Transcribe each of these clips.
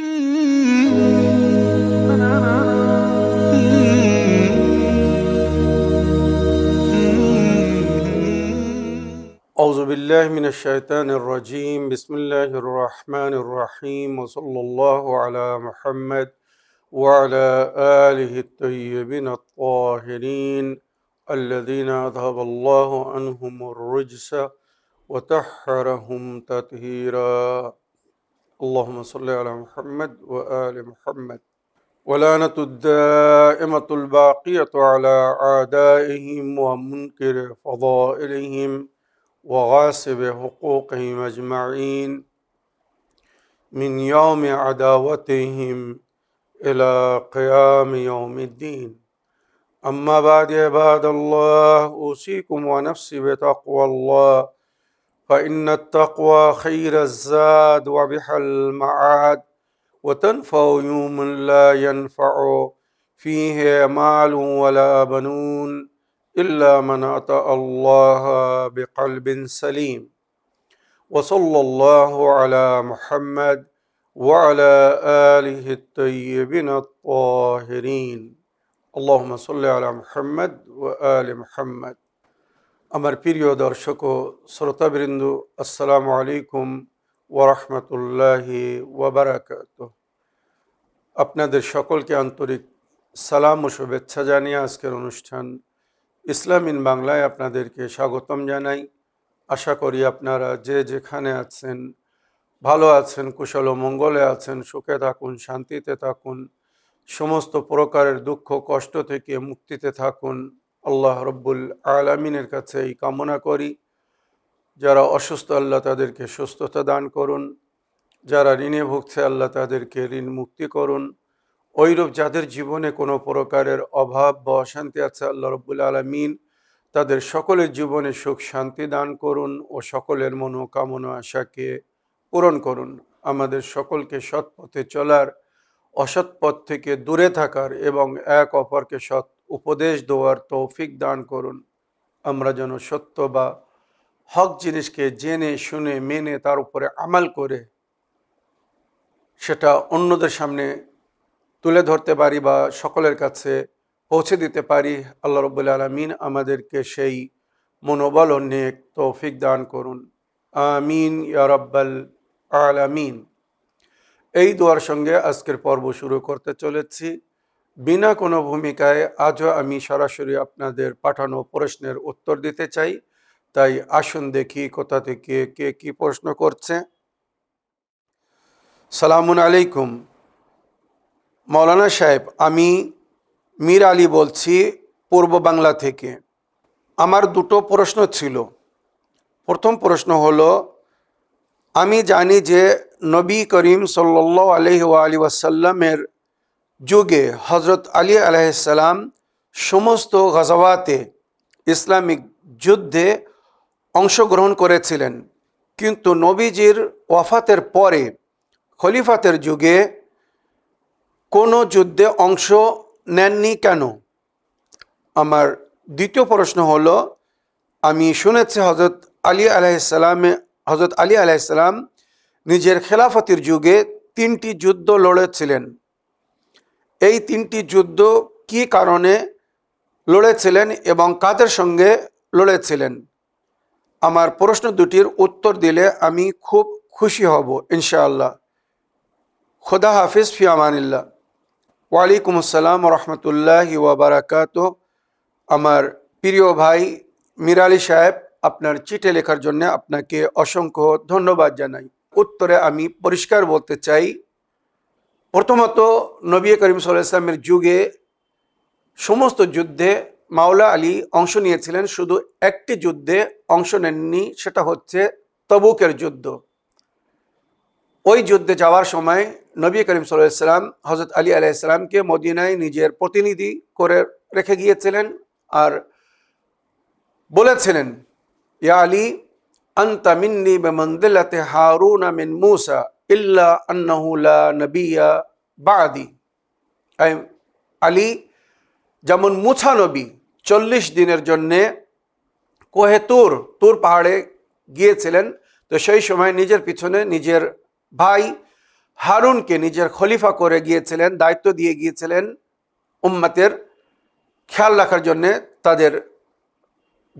أعوذ بالله من الشيطان الرجيم بسم الله الرحمن الرحيم وصلى الله على محمد وعلى آله الطيبين الطاهرين الذين أذهب الله عنهم الرجس وتحرهم تطهيرا اللهم صل على محمد وآل محمد ولانة الدائمة الباقية على أعدائهم ومنكر فضائلهم وغاصب حقوقهم أجمعين من يوم عداوتهم إلى قيام يوم الدين أما بعد عباد الله أوصيكم ونفسي بتقوى الله فإن التقوى خير الزاد وبح المعاد وتنفع يوم لا ينفع فيه مال ولا بنون إلا من أتى الله بقلب سليم وصلى الله على محمد وعلى آله الطيبين الطاهرين اللهم صل على محمد وآل محمد আমার প্রিয় দর্শক ও শ্রোতাবৃন্দ আসসালামু আলাইকুম ওরহমতুল্লাহি ওবরাকাত আপনাদের সকলকে আন্তরিক সালাম ও শুভেচ্ছা জানিয়ে আজকের অনুষ্ঠান ইসলাম ইন বাংলায় আপনাদেরকে স্বাগতম জানাই আশা করি আপনারা যে যেখানে আছেন ভালো আছেন কুশল ও মঙ্গলে আছেন সুখে থাকুন শান্তিতে থাকুন সমস্ত প্রকারের দুঃখ কষ্ট থেকে মুক্তিতে থাকুন আল্লাহ রব্বুল আলমিনের কাছে এই কামনা করি যারা অসুস্থ আল্লাহ তাদেরকে সুস্থতা দান করুন যারা ঋণে ভুগছে আল্লাহ তাদেরকে ঋণ মুক্তি করুন ঐরূপ যাদের জীবনে কোনো প্রকারের অভাব বা অশান্তি আছে আল্লাহ রব্বুল আলমিন তাদের সকলের জীবনে সুখ শান্তি দান করুন ও সকলের মনোকামনা আশাকে পূরণ করুন আমাদের সকলকে সৎ পথে চলার অসৎ পথ থেকে দূরে থাকার এবং এক অপরকে সৎ উপদেশ দেওয়ার তৌফিক দান করুন আমরা যেন সত্য বা হক জিনিসকে জেনে শুনে মেনে তার উপরে আমাল করে সেটা অন্যদের সামনে তুলে ধরতে পারি বা সকলের কাছে পৌঁছে দিতে পারি আল্লাহ রবুল্লা আলমিন আমাদেরকে সেই মনোবল নেক তৌফিক দান করুন আমিন ইয়ারব্বাল আলামিন এই দোয়ার সঙ্গে আজকের পর্ব শুরু করতে চলেছি বিনা কোনো ভূমিকায় আজও আমি সরাসরি আপনাদের পাঠানো প্রশ্নের উত্তর দিতে চাই তাই আসুন দেখি কোথা থেকে কে কি প্রশ্ন করছে সালামুন আলাইকুম মৌলানা সাহেব আমি মীর আলী বলছি পূর্ব বাংলা থেকে আমার দুটো প্রশ্ন ছিল প্রথম প্রশ্ন হলো আমি জানি যে নবী করিম সাল্ল আলহ আলী ওয়াসাল্লামের যুগে হজরত আলী আলাইসালাম সমস্ত গজাওয়াতে ইসলামিক যুদ্ধে অংশগ্রহণ করেছিলেন কিন্তু নবীজির ওয়াফাতের পরে খলিফাতের যুগে কোনো যুদ্ধে অংশ নেননি কেন আমার দ্বিতীয় প্রশ্ন হলো আমি শুনেছি হজরত আলী আলাইসালামে হজরত আলী আলাইসালাম নিজের খেলাফতির যুগে তিনটি যুদ্ধ লড়েছিলেন এই তিনটি যুদ্ধ কি কারণে লড়েছিলেন এবং কাদের সঙ্গে লড়েছিলেন আমার প্রশ্ন দুটির উত্তর দিলে আমি খুব খুশি হব ইনশাআল্লাহ খোদা হাফিজ ফিয়ামানিল্লা ওয়ালাইকুম আসসালাম রহমতুল্লাহ ওবরাকাত আমার প্রিয় ভাই মিরালি সাহেব আপনার চিঠি লেখার জন্য আপনাকে অসংখ্য ধন্যবাদ জানাই উত্তরে আমি পরিষ্কার বলতে চাই প্রথমত নবী করিম সাল্লামের যুগে সমস্ত যুদ্ধে মাওলা আলী অংশ নিয়েছিলেন শুধু একটি যুদ্ধে অংশ নেননি সেটা হচ্ছে তবুকের যুদ্ধ ওই যুদ্ধে যাওয়ার সময় নবী করিম সাল্লাম হজরত আলী আলাইসালামকে মদিনায় নিজের প্রতিনিধি করে রেখে গিয়েছিলেন আর বলেছিলেন ইয়া আলী আন্তা মিন্নি বেমন্দিল্লাতে হারুন মিন মুসা ইল্লা আন্নাহুলা নবিয়া বাদি আলী যেমন মুছা নবী চল্লিশ দিনের জন্যে কোহে তুর পাহাড়ে গিয়েছিলেন তো সেই সময় নিজের পিছনে নিজের ভাই হারুনকে নিজের খলিফা করে গিয়েছিলেন দায়িত্ব দিয়ে গিয়েছিলেন উম্মাতের খেয়াল রাখার জন্যে তাদের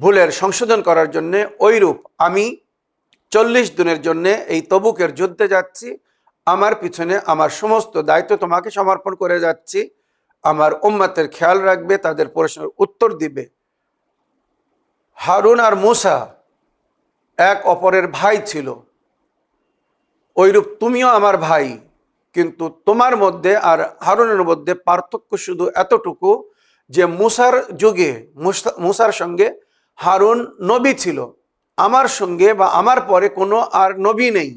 ভুলের সংশোধন করার জন্যে ওইরূপ আমি চল্লিশ দিনের জন্যে এই তবুকের যুদ্ধে যাচ্ছি আমার পিছনে আমার সমস্ত দায়িত্ব তোমাকে সমর্পণ করে যাচ্ছি আমার উম্মাতের খেয়াল রাখবে তাদের প্রশ্নের উত্তর দিবে হারুন আর মুসা এক অপরের ভাই ছিল ওইরূপ তুমিও আমার ভাই কিন্তু তোমার মধ্যে আর হারুনের মধ্যে পার্থক্য শুধু এতটুকু যে মুসার যুগে মুসার সঙ্গে হারুন নবী ছিল আমার সঙ্গে বা আমার পরে কোনো আর নবী নেই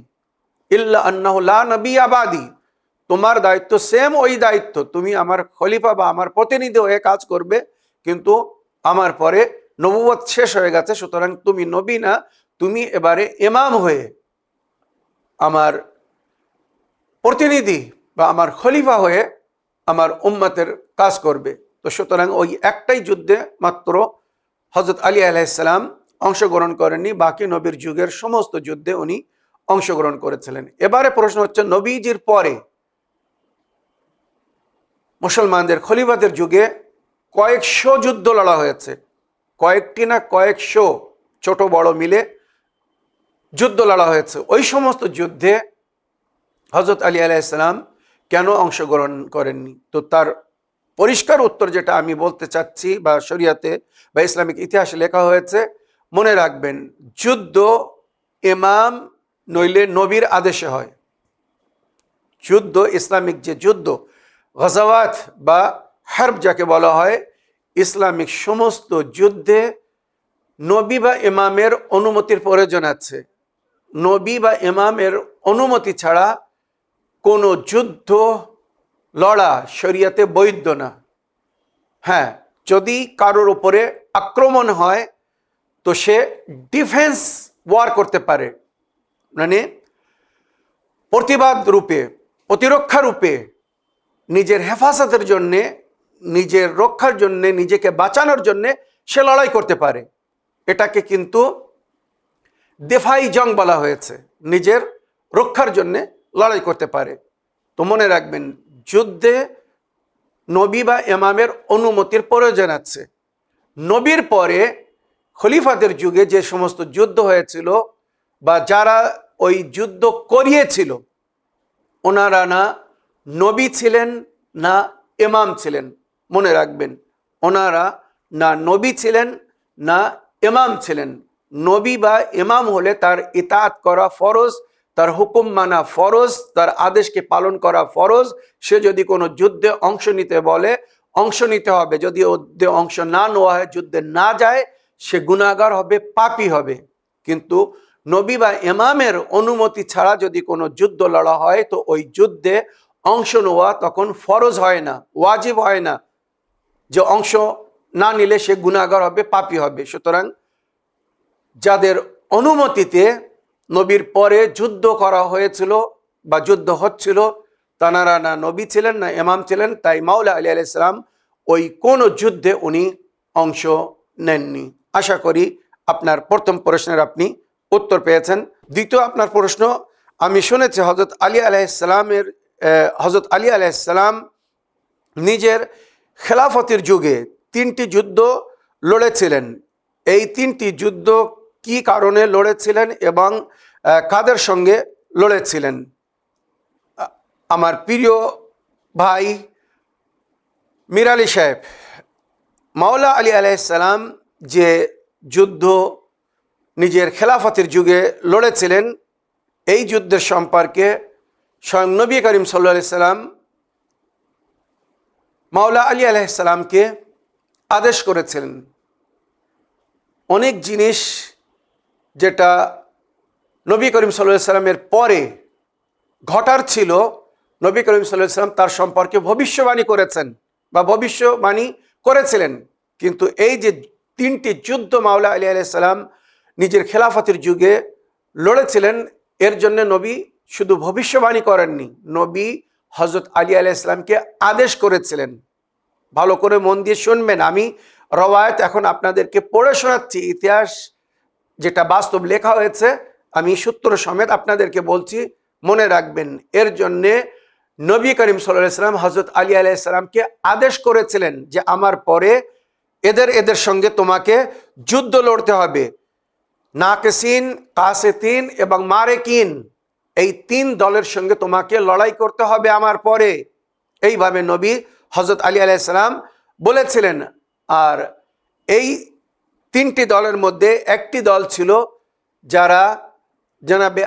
ইল্লা আন্নাহুল্লা নবী আবাদি তোমার দায়িত্ব সেম ওই দায়িত্ব তুমি আমার খলিফা বা আমার প্রতিনিধি হয়ে কাজ করবে কিন্তু আমার পরে নবুবত শেষ হয়ে গেছে সুতরাং তুমি নবী না তুমি এবারে এমাম হয়ে আমার প্রতিনিধি বা আমার খলিফা হয়ে আমার উম্মাতের কাজ করবে তো সুতরাং ওই একটাই যুদ্ধে মাত্র হজরত আলী আলাইসালাম অংশগ্রহণ করেননি বাকি নবীর যুগের সমস্ত যুদ্ধে উনি অংশগ্রহণ করেছিলেন এবারে প্রশ্ন হচ্ছে নবীজির পরে মুসলমানদের খলিবাদের যুগে কয়েকশো যুদ্ধ লড়া হয়েছে কয়েকটি না কয়েকশো ছোট বড় মিলে যুদ্ধ লড়া হয়েছে ওই সমস্ত যুদ্ধে হজরত আলী আলাইসালাম কেন অংশগ্রহণ করেননি তো তার পরিষ্কার উত্তর যেটা আমি বলতে চাচ্ছি বা শরিয়াতে বা ইসলামিক ইতিহাসে লেখা হয়েছে মনে রাখবেন যুদ্ধ ইমাম নইলে নবীর আদেশে হয় যুদ্ধ ইসলামিক যে যুদ্ধ গজাওয়াত বা হার্ব যাকে বলা হয় ইসলামিক সমস্ত যুদ্ধে নবী বা ইমামের অনুমতির প্রয়োজন আছে নবী বা ইমামের অনুমতি ছাড়া কোনো যুদ্ধ লড়া শরিয়াতে বৈধ না হ্যাঁ যদি কারোর উপরে আক্রমণ হয় তো সে ডিফেন্স ওয়ার করতে পারে মানে প্রতিবাদ রূপে প্রতিরক্ষা রূপে নিজের হেফাজতের জন্যে নিজের রক্ষার জন্যে নিজেকে বাঁচানোর জন্যে সে লড়াই করতে পারে এটাকে কিন্তু দেফাই জং বলা হয়েছে নিজের রক্ষার জন্যে লড়াই করতে পারে তো মনে রাখবেন যুদ্ধে নবী বা এমামের অনুমতির প্রয়োজন আছে নবীর পরে খলিফাদের যুগে যে সমস্ত যুদ্ধ হয়েছিল বা যারা ওই যুদ্ধ করিয়েছিল ওনারা না নবী ছিলেন না এমাম ছিলেন মনে রাখবেন ওনারা না নবী ছিলেন না এমাম ছিলেন নবী বা এমাম হলে তার ইতাত করা ফরজ তার হুকুম মানা ফরজ তার আদেশকে পালন করা ফরজ সে যদি কোনো যুদ্ধে অংশ নিতে বলে অংশ নিতে হবে যদি অংশ না নেওয়া হয় যুদ্ধে না যায় সে গুণাগার হবে পাপি হবে কিন্তু নবী বা এমামের অনুমতি ছাড়া যদি কোনো যুদ্ধ লড়া হয় তো ওই যুদ্ধে অংশ নেওয়া তখন ফরজ হয় না ওয়াজিব হয় না যে অংশ না নিলে সে গুণাগার হবে পাপি হবে সুতরাং যাদের অনুমতিতে নবীর পরে যুদ্ধ করা হয়েছিল বা যুদ্ধ হচ্ছিল তানারা না নবী ছিলেন না এমাম ছিলেন তাই মাউলা আলী আলাইসালাম ওই কোনো যুদ্ধে উনি অংশ নেননি আশা করি আপনার প্রথম প্রশ্নের আপনি উত্তর পেয়েছেন দ্বিতীয় আপনার প্রশ্ন আমি শুনেছি হজরত আলী আলাইসালামের হজরত আলী আলাইসালাম নিজের খেলাফতির যুগে তিনটি যুদ্ধ লড়েছিলেন এই তিনটি যুদ্ধ কি কারণে লড়েছিলেন এবং কাদের সঙ্গে লড়েছিলেন আমার প্রিয় ভাই মিরালি সাহেব মাওলা আলী আলাইসালাম যে যুদ্ধ নিজের খেলাফতের যুগে লড়েছিলেন এই যুদ্ধের সম্পর্কে স্বয়ং নবী করিম সাল্লা সাল্লাম মাওলা আলী আলাইসাল্লামকে আদেশ করেছিলেন অনেক জিনিস যেটা নবী করিম সাল্লা সাল্লামের পরে ঘটার ছিল নবী করিম সাল্লাহ সাল্লাম তার সম্পর্কে ভবিষ্যবাণী করেছেন বা ভবিষ্যবাণী করেছিলেন কিন্তু এই যে তিনটি যুদ্ধ মাওলা আলী আলাইসাল্লাম নিজের খেলাফতের যুগে লড়েছিলেন এর জন্য নবী শুধু ভবিষ্যবাণী করেননি নবী হজরত আলী আলাহ আদেশ করেছিলেন ভালো করে মন দিয়ে শুনবেন আমি রবায়ত এখন আপনাদেরকে পড়ে শোনাচ্ছি ইতিহাস যেটা বাস্তব লেখা হয়েছে আমি সূত্র সমেত আপনাদেরকে বলছি মনে রাখবেন এর জন্যে নবী করিম সাল্লাহ ইসলাম হজরত আলী আলাইসাল্লামকে আদেশ করেছিলেন যে আমার পরে এদের এদের সঙ্গে তোমাকে যুদ্ধ লড়তে হবে কাসে কাসেতিন এবং মারেকিন এই তিন দলের সঙ্গে তোমাকে লড়াই করতে হবে আমার পরে এইভাবে নবী হজরত আলী আলাইসালাম বলেছিলেন আর এই তিনটি দলের মধ্যে একটি দল ছিল যারা জানাবে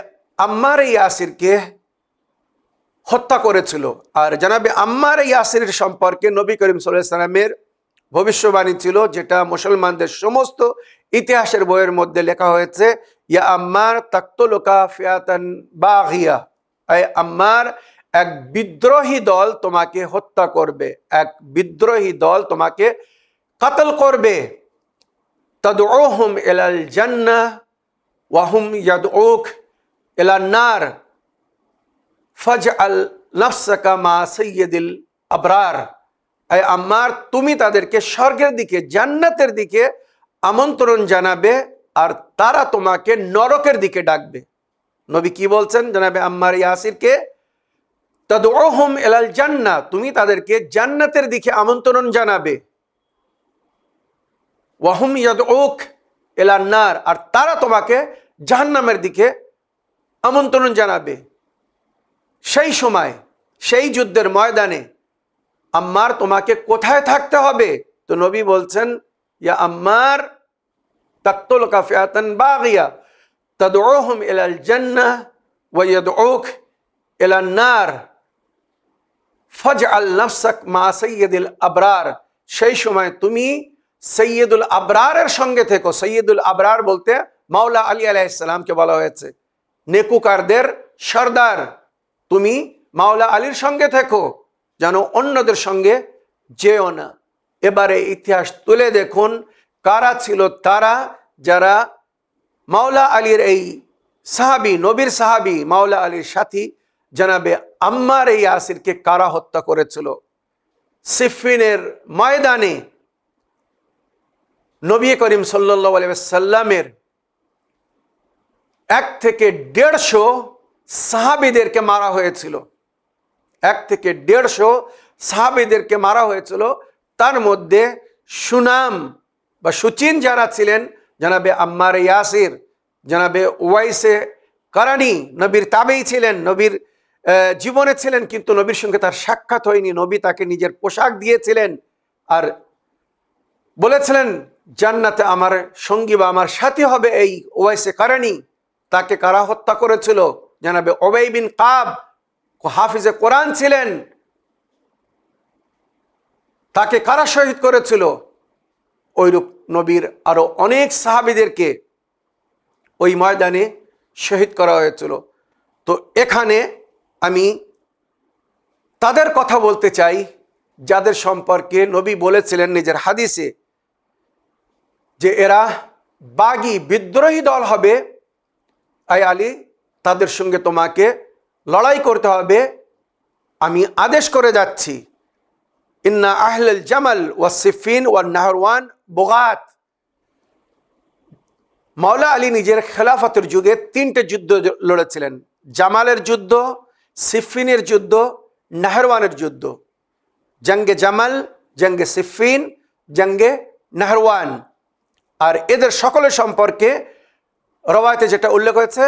আম্মার ইয়াসিরকে হত্যা করেছিল আর জানাবে আম্মার ইয়াসির সম্পর্কে নবী করিম সাল্লাহ সাল্লামের ভবিষ্যবাণী ছিল যেটা মুসলমানদের সমস্ত ইতিহাসের বইয়ের মধ্যে লেখা হয়েছে ইয়া আম্মার তাক্তলোকা ফিয়াতান বাহিয়া আম্মার এক বিদ্রোহী দল তোমাকে হত্যা করবে এক বিদ্রোহী দল তোমাকে কাতল করবে তদওহম এলাল জান্না ওয়াহুম ইয়াদউক এলাল নার ফজ আল নফসাকা মা সৈয়দিল আবরার আমার তুমি তাদেরকে স্বর্গের দিকে জান্নাতের দিকে আমন্ত্রণ জানাবে আর তারা তোমাকে নরকের দিকে ডাকবে নবী কি বলছেন জানাবে আম্মার ইয়াসিরকে তাদুম এলাল জান্না তুমি তাদেরকে জান্নাতের দিকে আমন্ত্রণ জানাবে ওয়াহম ইয়াদ ওক এলান্নার আর তারা তোমাকে জাহান্নামের দিকে আমন্ত্রণ জানাবে সেই সময় সেই যুদ্ধের ময়দানে আম্মার তোমাকে কোথায় থাকতে হবে তো নবী বলছেন ইয়া আম্মার তাত্তল কাফিয়াতন বাগিয়া ওহম এলাল জন্না ওয়াদ ওখ এলান্নার ফজ আল নফসাক মা সৈয়দুল আবরার সেই সময় তুমি সৈয়দুল আবরারের সঙ্গে থেকো সৈয়দুল আবরার বলতে মাওলা আলী আলাইসালামকে বলা হয়েছে নেকুকারদের সর্দার তুমি মাওলা আলীর সঙ্গে থেকো যেন অন্যদের সঙ্গে যেও না এবারে ইতিহাস তুলে দেখুন কারা ছিল তারা যারা মাওলা আলীর এই সাহাবি নবীর সাহাবি মাওলা আলীর সাথী জানাবে আম্মার এই আসিরকে কারা হত্যা করেছিল সিফিনের ময়দানে নবী করিম সাল্লা সাল্লামের এক থেকে দেড়শো সাহাবিদেরকে মারা হয়েছিল এক থেকে দেড়শো সাহাবেদেরকে মারা হয়েছিল তার মধ্যে সুনাম বা সুচিন যারা ছিলেন জানাবে আম্মার ইয়াসির জানাবে ওয়াইসে কারানি নবীর তাবেই ছিলেন নবীর জীবনে ছিলেন কিন্তু নবীর সঙ্গে তার সাক্ষাৎ হয়নি নবী তাকে নিজের পোশাক দিয়েছিলেন আর বলেছিলেন জান্নাতে আমার সঙ্গী বা আমার সাথী হবে এই ওয়াইসে কারানি তাকে কারা হত্যা করেছিল জানাবে ওবাই বিন কাব হাফিজে কোরআন ছিলেন তাকে কারা শহীদ করেছিল ওইরূপ নবীর আরো অনেক সাহাবিদেরকে ওই ময়দানে শহীদ করা হয়েছিল তো এখানে আমি তাদের কথা বলতে চাই যাদের সম্পর্কে নবী বলেছিলেন নিজের হাদিসে যে এরা বাগি বিদ্রোহী দল হবে আয় আলী তাদের সঙ্গে তোমাকে লড়াই করতে হবে আমি আদেশ করে যাচ্ছি ইন্না আহল জামাল ওয়াসিফিন ওয়া নাহরওয়ান বোগাত মাওলা আলী নিজের খেলাফতের যুগে তিনটে যুদ্ধ লড়েছিলেন জামালের যুদ্ধ সিফিনের যুদ্ধ নাহরওয়ানের যুদ্ধ জঙ্গে জামাল জঙ্গে সিফিন জঙ্গে নাহরওয়ান আর এদের সকলের সম্পর্কে রবায়তে যেটা উল্লেখ হয়েছে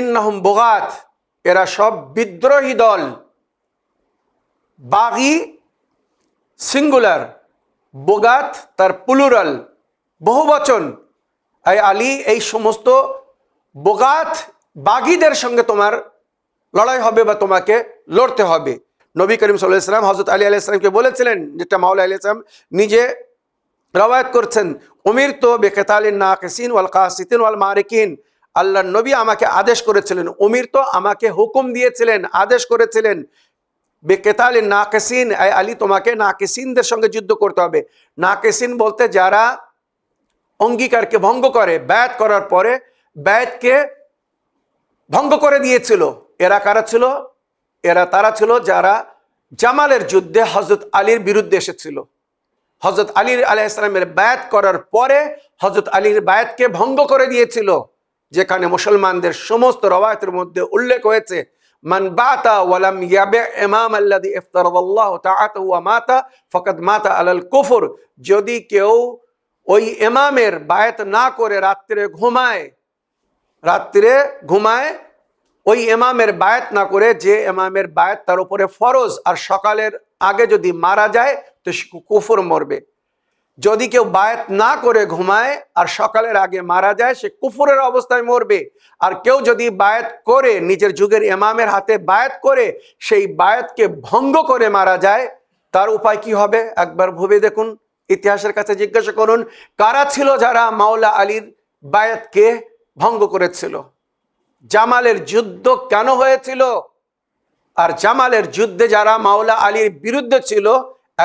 ইন্নাহম বোগাত এরা সব বিদ্রোহী দল বাগি সিঙ্গুলার বোগাত তার পুলুরাল বহুবচন আই আলী এই সমস্ত বোগাত বাগিদের সঙ্গে তোমার লড়াই হবে বা তোমাকে লড়তে হবে নবী করিম সাল্লাহ ইসলাম হজরত আলী আলি ইসলামকে বলেছিলেন যেটা মাউল আলি ইসলাম নিজে রবায়ত করছেন উমির তো বেকেতালিন না কেসিন ওয়াল কাসিন ওয়াল মারিকিন আল্লাহ নবী আমাকে আদেশ করেছিলেন উমির তো আমাকে হুকুম দিয়েছিলেন আদেশ করেছিলেন বেকেতাল নাকেসিন আলী তোমাকে নাকেসিনদের সঙ্গে যুদ্ধ করতে হবে নাকেসিন বলতে যারা অঙ্গীকারকে ভঙ্গ করে ব্যয়াত করার পরে ব্যয়াতকে ভঙ্গ করে দিয়েছিল এরা কারা ছিল এরা তারা ছিল যারা জামালের যুদ্ধে হজরত আলীর বিরুদ্ধে এসেছিল হজরত আলীর আলাহ ইসলামের বায়াত করার পরে হজরত আলীর বায়াতকে ভঙ্গ করে দিয়েছিল যেখানে মুসলমানদের সমস্ত রবায়তের মধ্যে উল্লেখ হয়েছে মান বাতা ওয়ালাম ইয়াবে ইমাম আল্লাদি ইফতারাল্লাহ তাআতা ওয়া মাতা ফাকাদ মাতা আলাল কুফর যদি কেউ ওই এমামের বায়াত না করে রাত্রে ঘুমায় রাত্রে ঘুমায় ওই এমামের বায়াত না করে যে এমামের বায়াত তার উপরে ফরজ আর সকালের আগে যদি মারা যায় তো কুফুর মরবে যদি কেউ বায়াত না করে ঘুমায় আর সকালের আগে মারা যায় সে কুফুরের অবস্থায় মরবে আর কেউ যদি বায়াত করে নিজের যুগের এমামের হাতে বায়াত করে সেই বায়াতকে ভঙ্গ করে মারা যায় তার উপায় কি হবে একবার ভুবে দেখুন ইতিহাসের কাছে জিজ্ঞাসা করুন কারা ছিল যারা মাওলা আলীর বায়াতকে ভঙ্গ করেছিল জামালের যুদ্ধ কেন হয়েছিল আর জামালের যুদ্ধে যারা মাওলা আলীর বিরুদ্ধে ছিল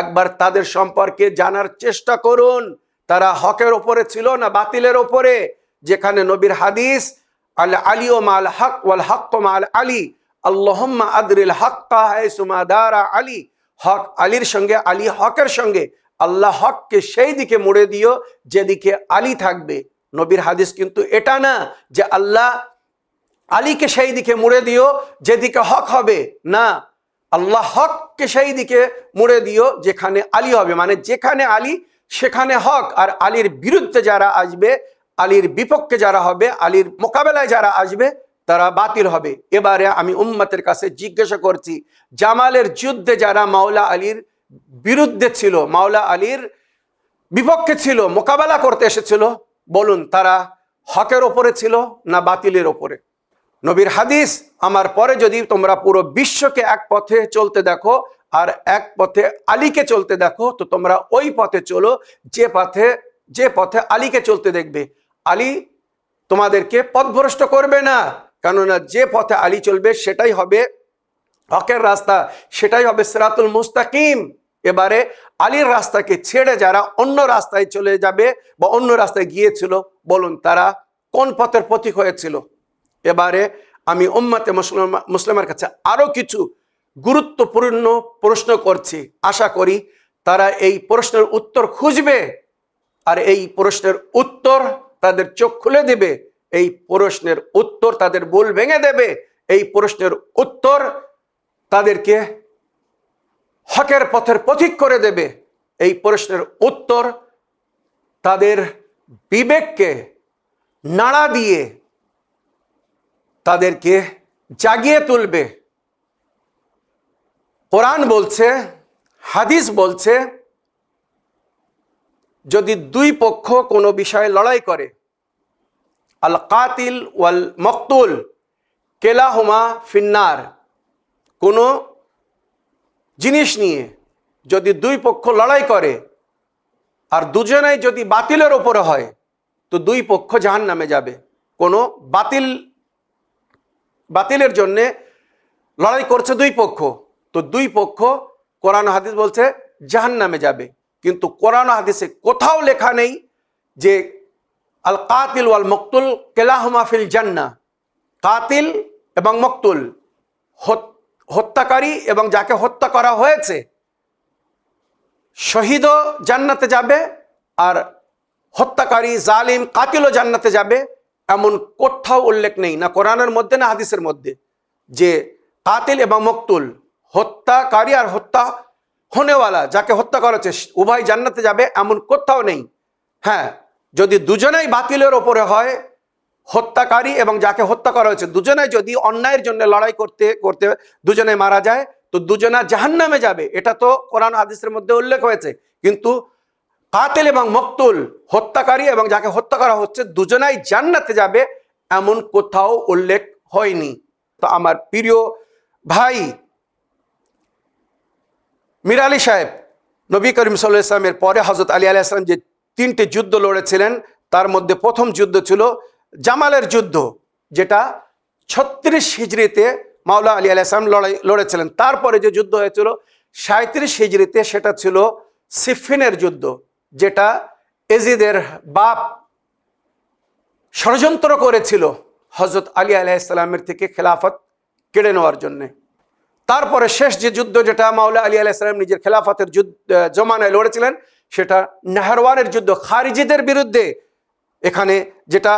একবার তাদের সম্পর্কে জানার চেষ্টা করুন তারা হকের ওপরে ছিল না বাতিলের ওপরে যেখানে নবীর হাদিস আল আলী ও মাল হক ওয়াল হক মাল আলী আল্লাহম্মা আদরিল হক্কা দারা আলী হক আলীর সঙ্গে আলী হকের সঙ্গে আল্লাহ হককে সেই দিকে মুড়ে দিও যেদিকে আলী থাকবে নবীর হাদিস কিন্তু এটা না যে আল্লাহ আলীকে সেই দিকে মুড়ে দিও যেদিকে হক হবে না আল্লাহ হককে সেই দিকে মুড়ে দিও যেখানে আলী হবে মানে যেখানে আলী সেখানে হক আর আলীর বিরুদ্ধে যারা আসবে আলীর বিপক্ষে যারা হবে আলীর মোকাবেলায় যারা আসবে তারা বাতিল হবে এবারে আমি উম্মতের কাছে জিজ্ঞাসা করছি জামালের যুদ্ধে যারা মাওলা আলীর বিরুদ্ধে ছিল মাওলা আলীর বিপক্ষে ছিল মোকাবেলা করতে এসেছিল বলুন তারা হকের ওপরে ছিল না বাতিলের ওপরে নবীর হাদিস আমার পরে যদি তোমরা পুরো বিশ্বকে এক পথে চলতে দেখো আর এক পথে আলীকে চলতে দেখো তো তোমরা ওই পথে চলো যে পথে যে পথে আলীকে চলতে দেখবে আলী তোমাদেরকে পথভ্রষ্ট করবে না কেননা যে পথে আলী চলবে সেটাই হবে হকের রাস্তা সেটাই হবে সেরাতুল মুস্তাকিম এবারে আলীর রাস্তাকে ছেড়ে যারা অন্য রাস্তায় চলে যাবে বা অন্য রাস্তায় গিয়েছিল বলুন তারা কোন পথের প্রতীক হয়েছিল এবারে আমি উম্মাতে মুসলমা মুসলিমের কাছে আরও কিছু গুরুত্বপূর্ণ প্রশ্ন করছি আশা করি তারা এই প্রশ্নের উত্তর খুঁজবে আর এই প্রশ্নের উত্তর তাদের চোখ খুলে দেবে এই প্রশ্নের উত্তর তাদের বোল ভেঙে দেবে এই প্রশ্নের উত্তর তাদেরকে হকের পথের পথিক করে দেবে এই প্রশ্নের উত্তর তাদের বিবেককে নাড়া দিয়ে তাদেরকে জাগিয়ে তুলবে কোরআন বলছে হাদিস বলছে যদি দুই পক্ষ কোনো বিষয়ে লড়াই করে আল কাতিল ওয়াল মকতুল কেলাহোমা ফিন্নার কোনো জিনিস নিয়ে যদি দুই পক্ষ লড়াই করে আর দুজনেই যদি বাতিলের ওপরে হয় তো দুই পক্ষ জাহান নামে যাবে কোনো বাতিল বাতিলের জন্যে লড়াই করছে দুই পক্ষ তো দুই পক্ষ কোরআন হাদিস বলছে জাহান নামে যাবে কিন্তু কোরআন হাদিসে কোথাও লেখা নেই যে আল কাতিল ওয়াল মকতুল কেলাহমাফিল জান্না কাতিল এবং মকতুল হত্যাকারী এবং যাকে হত্যা করা হয়েছে শহীদও জান্নাতে যাবে আর হত্যাকারী জালিম কাতিলও জান্নাতে যাবে এমন কোথাও উল্লেখ নেই না কোরআনের মধ্যে না হাদিসের মধ্যে যে কাতিল এবং মকতুল হত্যাকারী আর হত্যা হনেওয়ালা যাকে হত্যা করা হচ্ছে উভয় জান্নাতে যাবে এমন কোথাও নেই হ্যাঁ যদি দুজনেই বাতিলের ওপরে হয় হত্যাকারী এবং যাকে হত্যা করা হয়েছে দুজনে যদি অন্যায়ের জন্য লড়াই করতে করতে দুজনে মারা যায় তো দুজনা জাহান্নামে যাবে এটা তো কোরআন হাদিসের মধ্যে উল্লেখ হয়েছে কিন্তু কাতেল এবং মকতুল হত্যাকারী এবং যাকে হত্যা করা হচ্ছে দুজনাই জান্নাতে যাবে এমন কোথাও উল্লেখ হয়নি তো আমার প্রিয় ভাই মির আলী সাহেব নবী করিম সাল্লাহ ইসলামের পরে হজরত আলী আলি আসলাম যে তিনটে যুদ্ধ লড়েছিলেন তার মধ্যে প্রথম যুদ্ধ ছিল জামালের যুদ্ধ যেটা ছত্রিশ হিজড়িতে মাওলা আলী আলি আসলাম লড়াই লড়েছিলেন তারপরে যে যুদ্ধ হয়েছিল সাঁত্রিশ হিজড়িতে সেটা ছিল সিফিনের যুদ্ধ যেটা এজিদের বাপ ষড়যন্ত্র করেছিল হজরত আলী ইসলামের থেকে খেলাফত কেড়ে নেওয়ার জন্যে তারপরে শেষ যে যুদ্ধ যেটা মাওলা আলী ইসলাম নিজের খেলাফতের যুদ্ধ জমানায় লড়েছিলেন সেটা নাহরওয়ানের যুদ্ধ খারিজিদের বিরুদ্ধে এখানে যেটা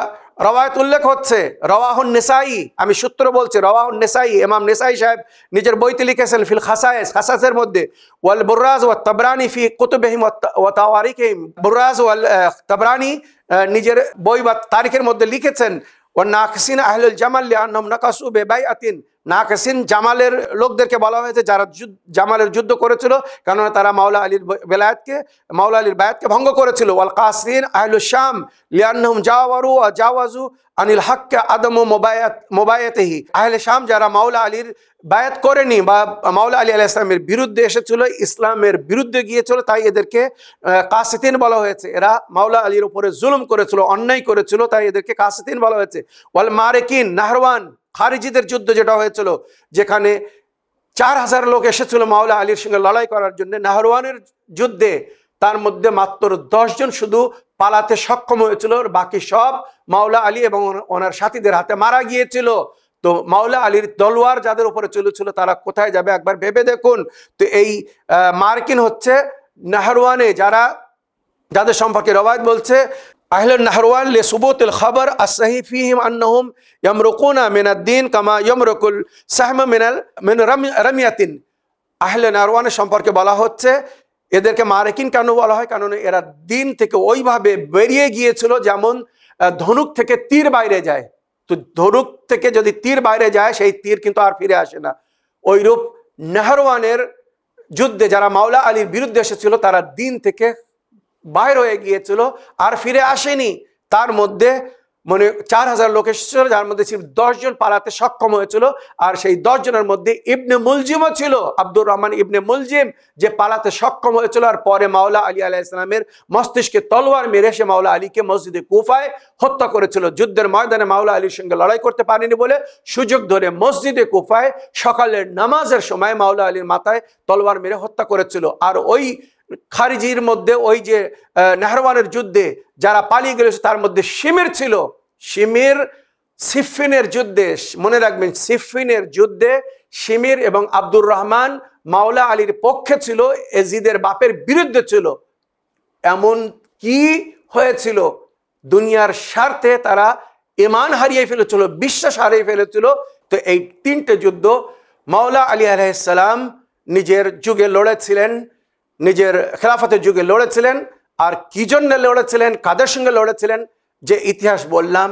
রওয়ায়ত উল্লেখ হচ্ছে রওয়াহুন নেসাই আমি সূত্র বলছি রওয়াহুন নেসাই ইমাম নেসাই সাহেব নিজের বইতে লিখেছেন ফিল খাসায়েস খাসাসের মধ্যে ওয়াল বুরাজ ওয়া তাবরানি ফি কুতুবহিম ওয়া তাওয়ারিকহিম বুরাজ ওয়াল তাবরানি নিজের বই বা তারিখের মধ্যে লিখেছেন ওয়া নাকসিন আহলুল জামাল লিআন্নাহুম নাকাসু বিবাইআতিন নাকসিন জামালের লোকদেরকে বলা হয়েছে যারা জামালের যুদ্ধ করেছিল কেননা তারা মাওলা আলীর বেলায়াতকে মাওলা আলীর বায়াতকে ভঙ্গ করেছিল ওয়াল কাসিন আহলু শাম লিয়ান্নহম জাওয়ারু জাওয়াজু আনিল হাক্কা আদম মোবায়াত মোবায়াতেহি আহলে শাম যারা মাওলা আলীর বায়াত করেনি বা মাওলা আলী আলাহ ইসলামের বিরুদ্ধে এসেছিল ইসলামের বিরুদ্ধে গিয়েছিল তাই এদেরকে কাসিতিন বলা হয়েছে এরা মাওলা আলীর উপরে জুলুম করেছিল অন্যায় করেছিল তাই এদেরকে কাসিতিন বলা হয়েছে ওয়াল মারেকিন নাহরওয়ান খারিজিদের যুদ্ধ যেটা হয়েছিল যেখানে চার হাজার লোক এসেছিল মাওলা আলীর সঙ্গে লড়াই করার জন্য নাহরওয়ানের যুদ্ধে তার মধ্যে মাত্র দশজন শুধু পালাতে সক্ষম হয়েছিল বাকি সব মাওলা আলী এবং ওনার সাথীদের হাতে মারা গিয়েছিল তো মাওলা আলীর তলোয়ার যাদের উপরে চলেছিল তারা কোথায় যাবে একবার ভেবে দেখুন তো এই মার্কিন হচ্ছে নাহরওয়ানে যারা যাদের সম্পর্কে রবায়ত বলছে আহল নাহরওয়ান লে সুবুতুল খবর আসহি ফিহিম আন্নহুম ইয়ামরুকুনা মিনাদ্দিন কামা ইয়ামরুকুল সাহম মিনাল মিন রামিয়াতিন আহলে নাহরওয়ানের সম্পর্কে বলা হচ্ছে এদেরকে মারেকিন কেন বলা হয় কারণ এরা দিন থেকে ওইভাবে বেরিয়ে গিয়েছিল যেমন ধনুক থেকে তীর বাইরে যায় তো ধনুক থেকে যদি তীর বাইরে যায় সেই তীর কিন্তু আর ফিরে আসে না ওইরূপ নাহরওয়ানের যুদ্ধে যারা মাওলা আলীর বিরুদ্ধে এসেছিল তারা দিন থেকে বাইর হয়ে গিয়েছিল আর ফিরে আসেনি তার মধ্যে মানে চার হাজার লোক এসেছিল যার মধ্যে ছিল দশজন পালাতে সক্ষম হয়েছিল আর সেই দশজনের মধ্যে ইবনে মুলজিমও ছিল আব্দুর রহমান ইবনে মুলজিম যে পালাতে সক্ষম হয়েছিল আর পরে মাওলা আলী আলাহ ইসলামের মস্তিষ্কে তলোয়ার মেরে সে মাওলা আলীকে মসজিদে কুফায় হত্যা করেছিল যুদ্ধের ময়দানে মাওলা আলীর সঙ্গে লড়াই করতে পারেনি বলে সুযোগ ধরে মসজিদে কুফায় সকালের নামাজের সময় মাওলা আলীর মাথায় তলোয়ার মেরে হত্যা করেছিল আর ওই খারিজির মধ্যে ওই যে নেহরওয়ানের যুদ্ধে যারা পালিয়ে গেল তার মধ্যে সিমের ছিল সিমের সিফিনের যুদ্ধে মনে রাখবেন সিফিনের যুদ্ধে সিমির এবং আব্দুর রহমান মাওলা আলীর পক্ষে ছিল এজিদের বাপের বিরুদ্ধে ছিল এমন কি হয়েছিল দুনিয়ার স্বার্থে তারা ইমান হারিয়ে ফেলেছিল বিশ্বাস হারিয়ে ফেলেছিল তো এই তিনটে যুদ্ধ মাওলা আলী আলাইসালাম নিজের যুগে লড়েছিলেন নিজের খেলাফতের যুগে লড়েছিলেন আর কী জন্য লড়েছিলেন কাদের সঙ্গে লড়েছিলেন যে ইতিহাস বললাম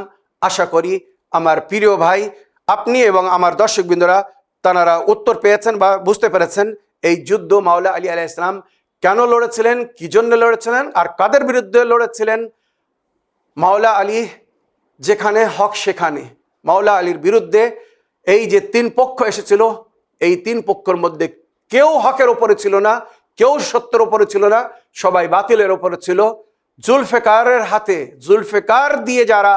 আশা করি আমার প্রিয় ভাই আপনি এবং আমার দর্শকবৃন্দরা তাঁরা উত্তর পেয়েছেন বা বুঝতে পেরেছেন এই যুদ্ধ মাওলা আলী আলাহ ইসলাম কেন লড়েছিলেন কী জন্য লড়েছিলেন আর কাদের বিরুদ্ধে লড়েছিলেন মাওলা আলী যেখানে হক সেখানে মাওলা আলীর বিরুদ্ধে এই যে তিন পক্ষ এসেছিল এই তিন পক্ষের মধ্যে কেউ হকের ওপরে ছিল না কেউ সত্যের ওপরে ছিল না সবাই বাতিলের ওপরে ছিল জুলফেকারের হাতে জুলফেকার দিয়ে যারা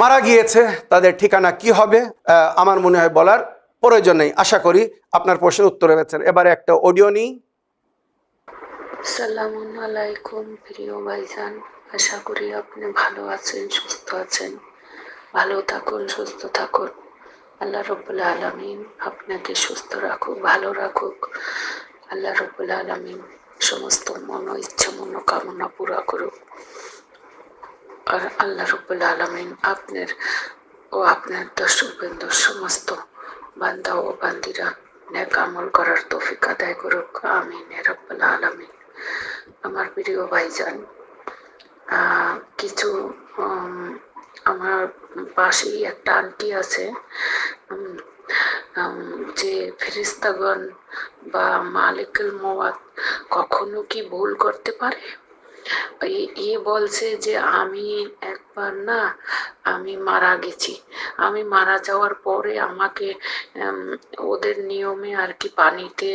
মারা গিয়েছে তাদের ঠিকানা কি হবে আমার মনে হয় বলার প্রয়োজন নেই আশা করি আপনার প্রশ্নের উত্তর হয়েছেন এবারে একটা অডিও নিই আলাইকুম প্রিয় ভাইজান আশা করি আপনি ভালো আছেন সুস্থ আছেন ভালো থাকুন সুস্থ থাকুন আল্লাহ রব্বুল আলমিন আপনাকে সুস্থ রাখুক ভালো রাখুক আল্লাহ রবুল আলমী সমস্ত মন ইচ্ছা মনোকামনা পুরা করুক আর আল্লাহ রবুল আলমিন আপনার ও আপনার দর্শকবৃন্দ সমস্ত বান্দা ও বান্দিরা নেক আমল করার তৌফিক আদায় করুক আমিন রব্বুল আলমিন আমার প্রিয় ভাইজান কিছু আমার পাশেই একটা আন্টি আছে যে ফেরিস্তাগণ বা মালিকুল মোয়াত কখনো কি ভুল করতে পারে এ বলছে যে আমি একবার না আমি মারা গেছি আমি মারা যাওয়ার পরে আমাকে ওদের নিয়মে আর কি পানিতে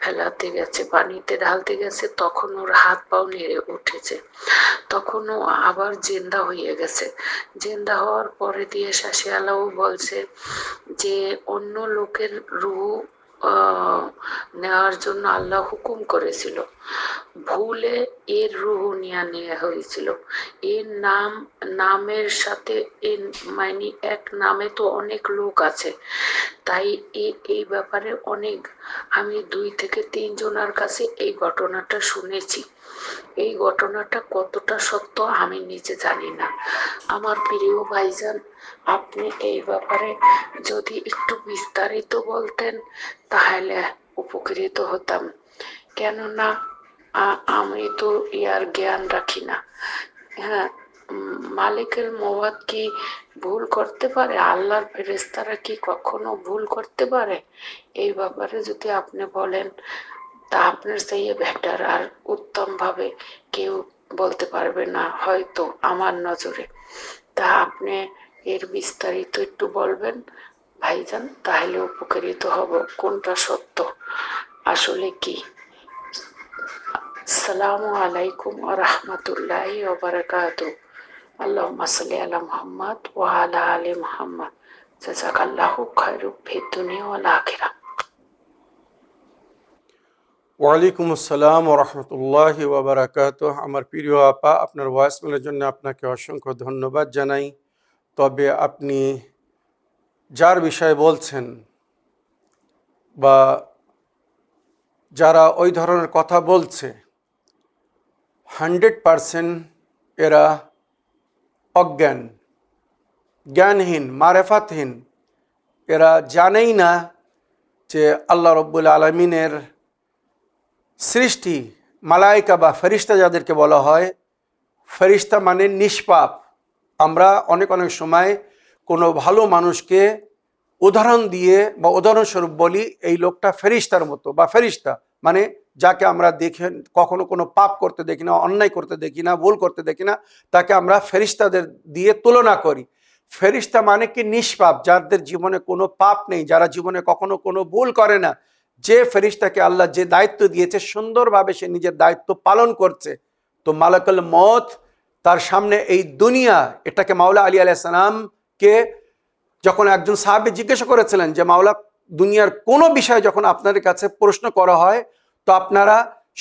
ফেলাতে গেছে পানিতে ঢালতে গেছে তখন ওর হাত পাও নেড়ে উঠেছে তখন ও আবার জেন্দা হয়ে গেছে জেন্দা হওয়ার পরে দিয়ে শাসিয়ালাও বলছে যে অন্য লোকের রূপ নেওয়ার জন্য আল্লাহ হুকুম করেছিল ভুলে এর রুহ নিয়া নেওয়া হয়েছিল এর নাম নামের সাথে এর মানে এক নামে তো অনেক লোক আছে তাই এই ব্যাপারে অনেক আমি দুই থেকে তিনজনার কাছে এই ঘটনাটা শুনেছি এই ঘটনাটা কতটা সত্য আমি নিজে জানি না আমার প্রিয় ভাইজান আপনি এই ব্যাপারে যদি একটু বিস্তারিত বলতেন তাহলে উপকৃত হতাম কেননা আমি তো ইয়ার জ্ঞান রাখি না হ্যাঁ মালিকের মবাদ কি ভুল করতে পারে আল্লাহর ফেরেস্তারা কি কখনো ভুল করতে পারে এই ব্যাপারে যদি আপনি বলেন তা আপনার চেয়ে বেটার আর উত্তমভাবে কেউ বলতে পারবে না হয়তো আমার নজরে তা আপনি এর বিস্তারিত একটু বলবেন ভাইজান তাহলে উপকারিত হব কোনটা সত্য আসলে কি সালামু আলাইকুম রহমতুল্লাহ ওবরকাত আল্লাহুম্মা সাল্লি আলা মোহাম্মদ ওয়া আলা আলি মুহাম্মদ জাযাকাল্লাহু খায়রুন ফিদ দুনিয়া ওয়াল ওয়ালাইকুম আসসালাম রহমতুল্লাহ ওবরাকাত আমার প্রিয় আপা আপনার ভয়েস মেলের জন্য আপনাকে অসংখ্য ধন্যবাদ জানাই তবে আপনি যার বিষয়ে বলছেন বা যারা ওই ধরনের কথা বলছে হান্ড্রেড পারসেন্ট এরা অজ্ঞান জ্ঞানহীন মারেফাতহীন এরা জানেই না যে আল্লাহ রব্বুল আলমিনের সৃষ্টি মালায়িকা বা ফেরিস্তা যাদেরকে বলা হয় ফেরিস্তা মানে নিষ্পাপ আমরা অনেক অনেক সময় কোনো ভালো মানুষকে উদাহরণ দিয়ে বা উদাহরণস্বরূপ বলি এই লোকটা ফেরিস্তার মতো বা ফেরিস্তা মানে যাকে আমরা দেখে কখনো কোনো পাপ করতে দেখি না অন্যায় করতে দেখি না ভুল করতে দেখি না তাকে আমরা ফেরিস্তাদের দিয়ে তুলনা করি ফেরিস্তা মানে কি নিষ্পাপ যাদের জীবনে কোনো পাপ নেই যারা জীবনে কখনো কোনো ভুল করে না যে ফেরিস্তাকে আল্লাহ যে দায়িত্ব দিয়েছে সুন্দরভাবে সে নিজের দায়িত্ব পালন করছে তো মালাকল মত তার সামনে এই দুনিয়া এটাকে মাওলা আলী সালামকে যখন একজন সাহাবি জিজ্ঞাসা করেছিলেন যে মাওলা দুনিয়ার কোনো বিষয়ে যখন আপনাদের কাছে প্রশ্ন করা হয় তো আপনারা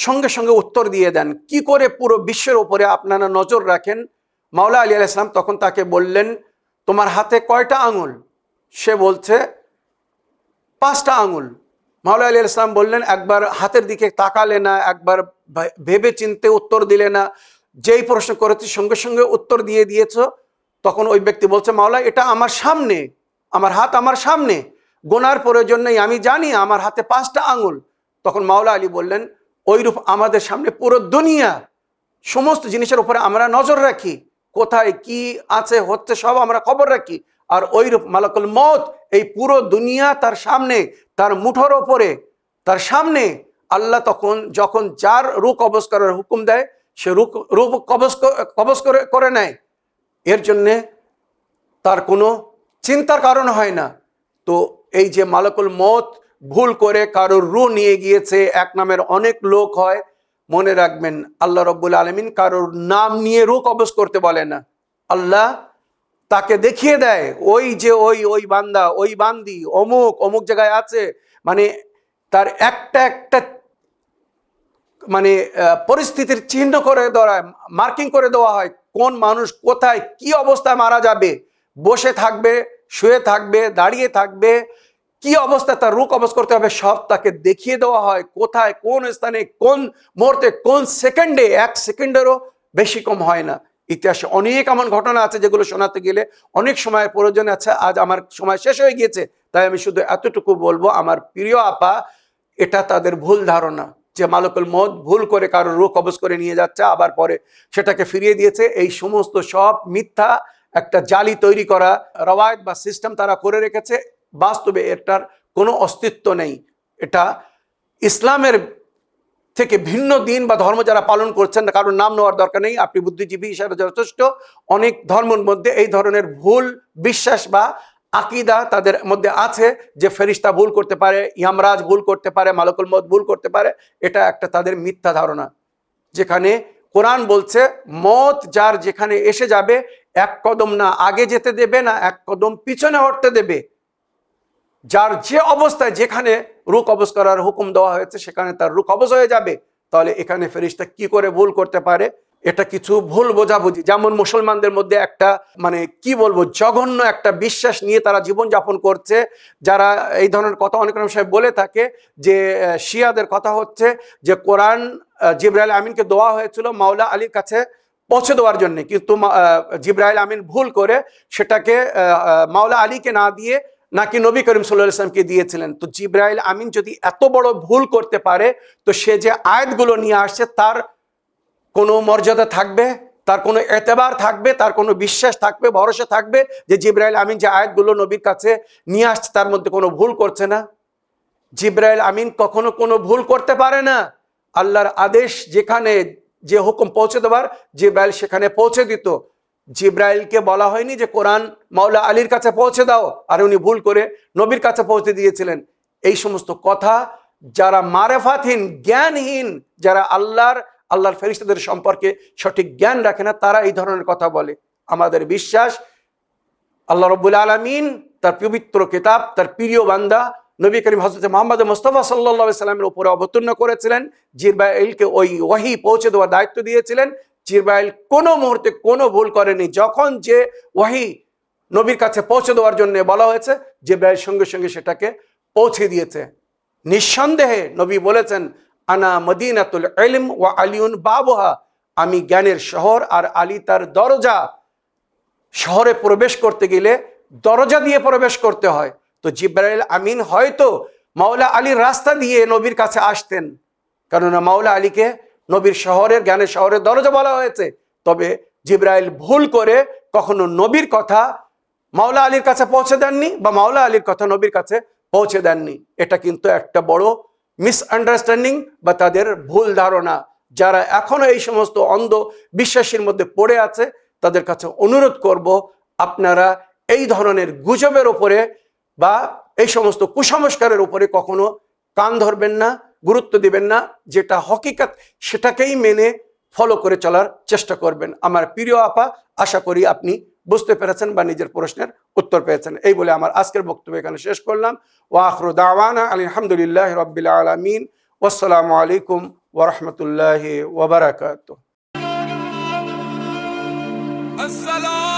সঙ্গে সঙ্গে উত্তর দিয়ে দেন কি করে পুরো বিশ্বের ওপরে আপনারা নজর রাখেন মাওলা আলী সালাম তখন তাকে বললেন তোমার হাতে কয়টা আঙুল সে বলছে পাঁচটা আঙুল মাওলা আলী ইসলাম বললেন একবার হাতের দিকে তাকালে না একবার ভেবে চিনতে উত্তর দিলে না যেই প্রশ্ন করেছি সঙ্গে সঙ্গে উত্তর দিয়ে দিয়েছ তখন ওই ব্যক্তি বলছে মাওলা এটা আমার সামনে আমার হাত আমার সামনে গোনার প্রয়োজন নেই আমি জানি আমার হাতে পাঁচটা আঙুল তখন মাওলা আলী বললেন ওইরূপ আমাদের সামনে পুরো দুনিয়া সমস্ত জিনিসের উপরে আমরা নজর রাখি কোথায় কি আছে হচ্ছে সব আমরা খবর রাখি আর ওইরূপ মালাকুল মত এই পুরো দুনিয়া তার সামনে তার মুঠোর ওপরে তার সামনে আল্লাহ তখন যখন যার রূপ কবজ করার হুকুম দেয় সে রূপ রূপ কবস কবজ করে করে নেয় এর জন্যে তার কোনো চিন্তার কারণ হয় না তো এই যে মালাকুল মত ভুল করে কারোর রু নিয়ে গিয়েছে এক নামের অনেক লোক হয় মনে রাখবেন আল্লাহ রব্বুল আলমিন কারোর নাম নিয়ে রু কবজ করতে বলে না আল্লাহ তাকে দেখিয়ে দেয় ওই যে ওই ওই বান্দা ওই বান্দি অমুক অমুক জায়গায় আছে মানে তার একটা একটা মানে পরিস্থিতির চিহ্ন করে ধরায় মার্কিং করে দেওয়া হয় কোন মানুষ কোথায় কি অবস্থায় মারা যাবে বসে থাকবে শুয়ে থাকবে দাঁড়িয়ে থাকবে কি অবস্থা তার রূপ অবস্থা করতে হবে সব তাকে দেখিয়ে দেওয়া হয় কোথায় কোন স্থানে কোন মুহূর্তে কোন সেকেন্ডে এক সেকেন্ডেরও বেশি কম হয় না ইতিহাসে অনেক এমন ঘটনা আছে যেগুলো শোনাতে গেলে অনেক সময় প্রয়োজন আছে আজ আমার সময় শেষ হয়ে গিয়েছে তাই আমি শুধু এতটুকু বলবো আমার প্রিয় আপা এটা তাদের ভুল ধারণা যে মালকুল মদ ভুল করে কারোর রোগ কবজ করে নিয়ে যাচ্ছে আবার পরে সেটাকে ফিরিয়ে দিয়েছে এই সমস্ত সব মিথ্যা একটা জালি তৈরি করা রবায়ত বা সিস্টেম তারা করে রেখেছে বাস্তবে এটার কোনো অস্তিত্ব নেই এটা ইসলামের থেকে ভিন্ন দিন বা ধর্ম যারা পালন করছেন না কারোর নাম নেওয়ার দরকার নেই আপনি বুদ্ধিজীবী হিসাবে যথেষ্ট অনেক ধর্মের মধ্যে এই ধরনের ভুল বিশ্বাস বা আকিদা তাদের মধ্যে আছে যে ফেরিস্তা ভুল করতে পারে ইয়ামরাজ ভুল করতে পারে মালকুল মত ভুল করতে পারে এটা একটা তাদের মিথ্যা ধারণা যেখানে কোরআন বলছে মত যার যেখানে এসে যাবে এক কদম না আগে যেতে দেবে না এক কদম পিছনে হটতে দেবে যার যে অবস্থায় যেখানে রু কবজ করার হুকুম দেওয়া হয়েছে সেখানে তার রু কবজ হয়ে যাবে তাহলে এখানে ফেরিস্তা কি করে ভুল করতে পারে এটা কিছু ভুল বোঝাবুঝি যেমন মুসলমানদের মধ্যে একটা মানে কি বলবো জঘন্য একটা বিশ্বাস নিয়ে তারা জীবনযাপন করছে যারা এই ধরনের কথা অনেক সাহেব বলে থাকে যে শিয়াদের কথা হচ্ছে যে কোরআন জিব্রাহল আমিনকে দেওয়া হয়েছিল মাওলা আলীর কাছে পৌঁছে দেওয়ার জন্য কিন্তু জিব্রাহল আমিন ভুল করে সেটাকে মাওলা আলীকে না দিয়ে নাকি নবী করিম সাল্লাহ ইসলামকে দিয়েছিলেন তো জিব্রাইল আমিন যদি এত বড় ভুল করতে পারে তো সে যে আয়াতগুলো নিয়ে আসছে তার কোনো মর্যাদা থাকবে তার কোনো এতেবার থাকবে তার কোনো বিশ্বাস থাকবে ভরসা থাকবে যে জিব্রাইল আমিন যে আয়াতগুলো নবীর কাছে নিয়ে আসছে তার মধ্যে কোনো ভুল করছে না জিব্রাইল আমিন কখনো কোনো ভুল করতে পারে না আল্লাহর আদেশ যেখানে যে হুকুম পৌঁছে দেবার জিব্রাইল সেখানে পৌঁছে দিত জিব্রাইলকে বলা হয়নি যে কোরআন মাওলা আলীর কাছে পৌঁছে দাও আর উনি ভুল করে নবীর কাছে পৌঁছে দিয়েছিলেন এই সমস্ত কথা যারা মারেফাতহীন জ্ঞানহীন যারা আল্লাহর আল্লাহর ফেরিস্তাদের সম্পর্কে সঠিক জ্ঞান রাখে না তারা এই ধরনের কথা বলে আমাদের বিশ্বাস আল্লাহ রব্বুল আলমিন তার পবিত্র কেতাব তার প্রিয় বান্দা নবী করিম হজরত মোহাম্মদ মোস্তফা সাল্লা সাল্লামের উপরে অবতীর্ণ করেছিলেন জিরবা ইলকে ওই ওয়াহি পৌঁছে দেওয়ার দায়িত্ব দিয়েছিলেন জিরবাইল কোনো মুহূর্তে কোনো ভুল করেনি যখন যে ওয়াহি নবীর কাছে পৌঁছে দেওয়ার জন্য বলা হয়েছে জিব্রাইল সঙ্গে সঙ্গে সেটাকে পৌঁছে দিয়েছে নিঃসন্দেহে নবী বলেছেন আনা মদিনাতুল এলিম ওয়া আলিউন বাবুহা আমি জ্ঞানের শহর আর আলী তার দরজা শহরে প্রবেশ করতে গেলে দরজা দিয়ে প্রবেশ করতে হয় তো জিব্রাইল আমিন হয়তো মাওলা আলীর রাস্তা দিয়ে নবীর কাছে আসতেন কেননা মাওলা আলীকে নবীর শহরের জ্ঞানের শহরের দরজা বলা হয়েছে তবে জিব্রাইল ভুল করে কখনো নবীর কথা মাওলা আলীর কাছে পৌঁছে দেননি বা মাওলা আলীর কথা নবীর কাছে পৌঁছে দেননি এটা কিন্তু একটা বড় মিসআন্ডারস্ট্যান্ডিং বা তাদের ভুল ধারণা যারা এখনও এই সমস্ত অন্ধ বিশ্বাসের মধ্যে পড়ে আছে তাদের কাছে অনুরোধ করব আপনারা এই ধরনের গুজবের ওপরে বা এই সমস্ত কুসংস্কারের উপরে কখনো কান ধরবেন না গুরুত্ব দিবেন না যেটা হকিকাত সেটাকেই মেনে ফলো করে চলার চেষ্টা করবেন আমার প্রিয় আপা আশা করি আপনি বুঝতে পেরেছেন বা নিজের প্রশ্নের উত্তর পেয়েছেন এই বলে আমার আজকের বক্তব্য এখানে শেষ করলাম ওয়াহরু দাওয়ানা আলহামদুলিল্লাহ রবিল আলমিন ওসসালামু আলাইকুম ওরহমতুল্লাহ ওবরাকাত السلام